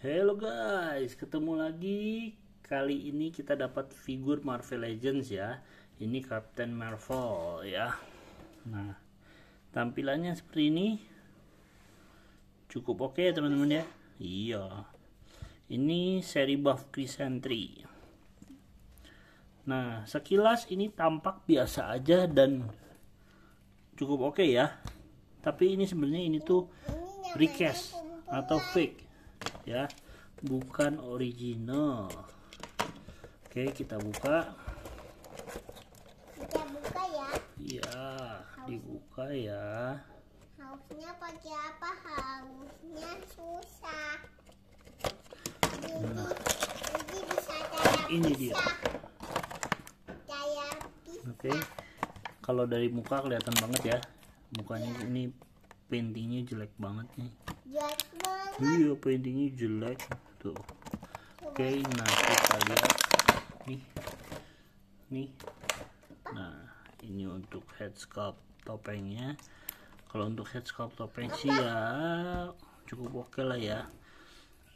Hello guys, ketemu lagi. Kali ini kita dapat figur Marvel Legends ya. Ini Captain Marvel ya. Nah, tampilannya seperti ini. Cukup oke okay, ya, teman-teman ya. Iya. Ini seri buff Sentry. Nah, sekilas ini tampak biasa aja dan cukup oke okay ya. Tapi ini sebenarnya ini tuh request atau fake ya bukan original oke kita buka kita buka ya iya dibuka ya Harusnya pakai apa Harusnya susah ini, nah. bisa ini dia oke okay. oke kalau dari muka kelihatan banget ya mukanya ya. ini paintingnya jelek banget nih jelek iya paintingnya jelek tuh oke nanti nah kita lihat nih nih nah ini untuk head sculpt topengnya kalau untuk head sculpt topeng sih ya cukup oke lah ya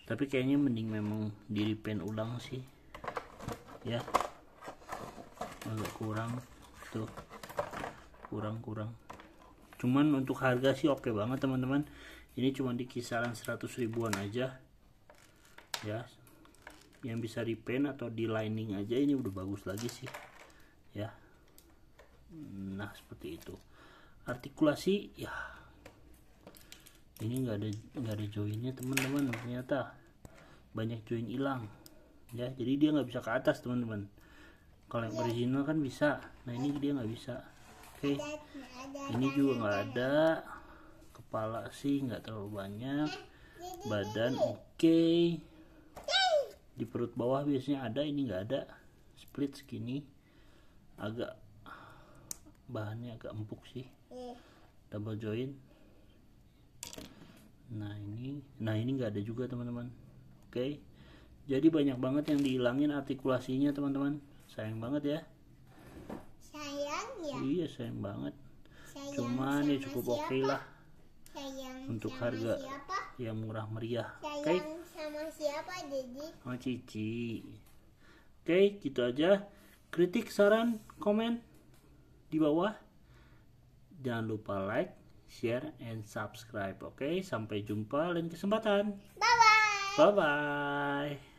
tapi kayaknya mending memang di repaint ulang sih ya agak kurang tuh kurang kurang cuman untuk harga sih oke banget teman-teman ini cuma di kisaran 100 ribuan aja ya yang bisa repaint atau di lining aja ini udah bagus lagi sih ya nah seperti itu artikulasi ya ini nggak ada nggak ada joinnya teman-teman ternyata banyak join hilang ya jadi dia nggak bisa ke atas teman-teman kalau yang original kan bisa nah ini dia nggak bisa oke okay. ini juga nggak ada kepala sih nggak terlalu banyak badan oke okay. di perut bawah biasanya ada ini nggak ada split segini agak bahannya agak empuk sih double join nah ini nah ini nggak ada juga teman-teman oke okay. jadi banyak banget yang dihilangin artikulasinya teman-teman sayang banget ya sayang ya iya sayang banget sayang cuman ya cukup oke okay lah untuk harga siapa? yang murah meriah. Oke. Okay? Sama siapa Sama oh, Cici. Oke, okay, gitu aja. Kritik, saran, komen di bawah. Jangan lupa like, share, and subscribe. Oke, okay? sampai jumpa lain kesempatan. Bye bye. Bye bye.